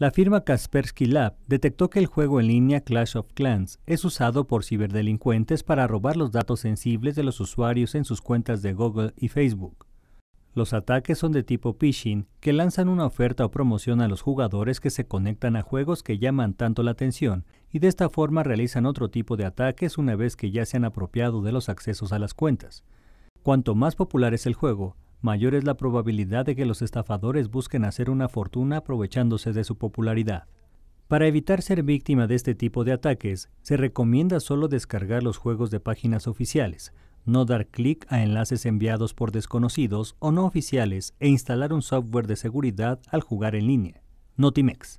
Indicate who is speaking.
Speaker 1: La firma Kaspersky Lab detectó que el juego en línea Clash of Clans es usado por ciberdelincuentes para robar los datos sensibles de los usuarios en sus cuentas de Google y Facebook. Los ataques son de tipo phishing, que lanzan una oferta o promoción a los jugadores que se conectan a juegos que llaman tanto la atención, y de esta forma realizan otro tipo de ataques una vez que ya se han apropiado de los accesos a las cuentas. Cuanto más popular es el juego, mayor es la probabilidad de que los estafadores busquen hacer una fortuna aprovechándose de su popularidad. Para evitar ser víctima de este tipo de ataques, se recomienda solo descargar los juegos de páginas oficiales, no dar clic a enlaces enviados por desconocidos o no oficiales e instalar un software de seguridad al jugar en línea. Notimex.